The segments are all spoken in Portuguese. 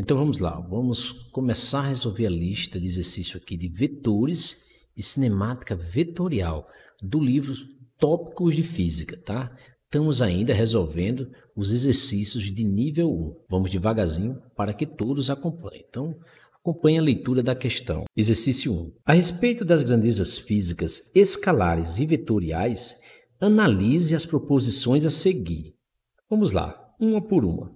Então vamos lá, vamos começar a resolver a lista de exercício aqui de vetores e cinemática vetorial do livro Tópicos de Física, tá? Estamos ainda resolvendo os exercícios de nível 1. Vamos devagarzinho para que todos acompanhem. Então, acompanhe a leitura da questão. Exercício 1. A respeito das grandezas físicas escalares e vetoriais, analise as proposições a seguir. Vamos lá, uma por uma.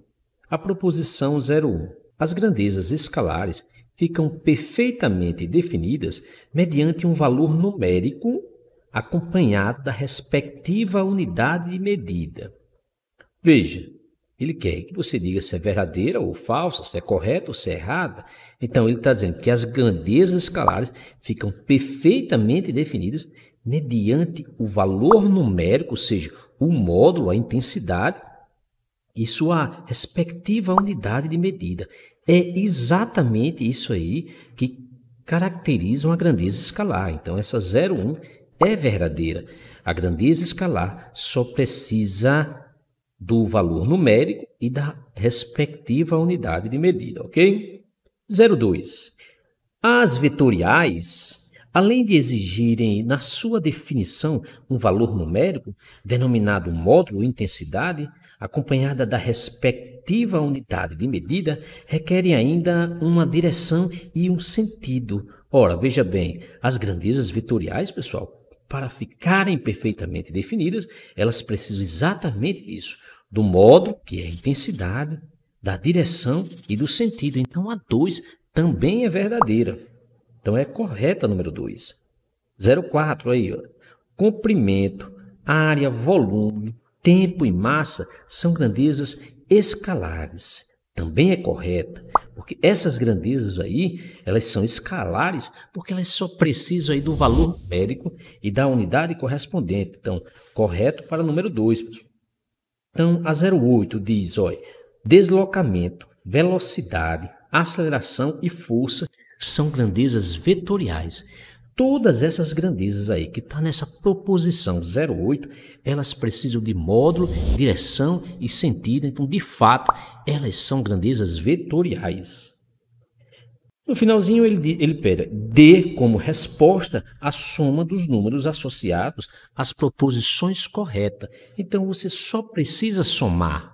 A proposição 01. As grandezas escalares ficam perfeitamente definidas mediante um valor numérico acompanhado da respectiva unidade de medida. Veja, ele quer que você diga se é verdadeira ou falsa, se é correta ou se é errada. Então, ele está dizendo que as grandezas escalares ficam perfeitamente definidas mediante o valor numérico, ou seja, o módulo, a intensidade e sua respectiva unidade de medida. É exatamente isso aí que caracteriza uma grandeza escalar. Então, essa 01 é verdadeira. A grandeza escalar só precisa do valor numérico e da respectiva unidade de medida, ok? 02. As vetoriais além de exigirem na sua definição um valor numérico, denominado módulo ou intensidade, acompanhada da respectiva unidade de medida, requerem ainda uma direção e um sentido. Ora, veja bem, as grandezas vetoriais, pessoal, para ficarem perfeitamente definidas, elas precisam exatamente disso, do módulo, que é a intensidade, da direção e do sentido. Então, a 2 também é verdadeira. Então é correta número 2. 04 aí, ó. Comprimento, área, volume, tempo e massa são grandezas escalares. Também é correta, porque essas grandezas aí, elas são escalares porque elas só precisam aí do valor numérico e da unidade correspondente. Então, correto para o número 2, Então, a 08 diz, olha, deslocamento, velocidade, aceleração e força são grandezas vetoriais. Todas essas grandezas aí que tá nessa proposição 08, elas precisam de módulo, direção e sentido. Então, de fato, elas são grandezas vetoriais. No finalzinho ele, ele pede, dê como resposta a soma dos números associados às proposições corretas. Então você só precisa somar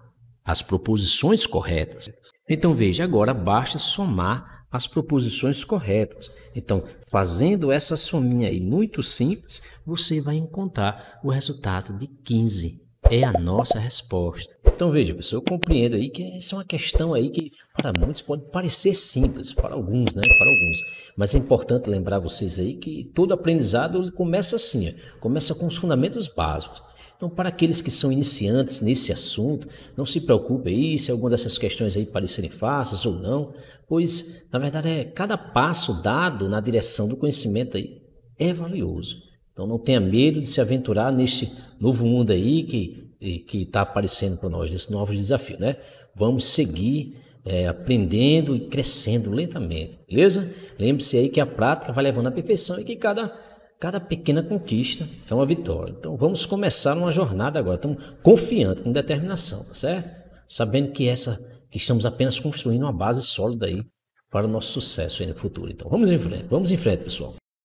as proposições corretas. Então veja, agora basta somar as proposições corretas. Então, fazendo essa sominha aí muito simples, você vai encontrar o resultado de 15. É a nossa resposta. Então veja, pessoal, eu compreendo aí que essa é uma questão aí que para muitos pode parecer simples, para alguns, né? Para alguns. Mas é importante lembrar vocês aí que todo aprendizado ele começa assim, ó, começa com os fundamentos básicos. Então, para aqueles que são iniciantes nesse assunto, não se preocupe aí se alguma dessas questões aí parecerem fáceis ou não, pois, na verdade, é cada passo dado na direção do conhecimento aí é valioso. Então, não tenha medo de se aventurar neste novo mundo aí que que está aparecendo para nós, nesse novo desafio, né? Vamos seguir é, aprendendo e crescendo lentamente, beleza? Lembre-se aí que a prática vai levando à perfeição e que cada Cada pequena conquista é uma vitória. Então vamos começar uma jornada agora. Estamos confiantes, com determinação, tá certo? Sabendo que essa que estamos apenas construindo uma base sólida aí para o nosso sucesso aí no futuro. Então vamos em frente, vamos em frente, pessoal.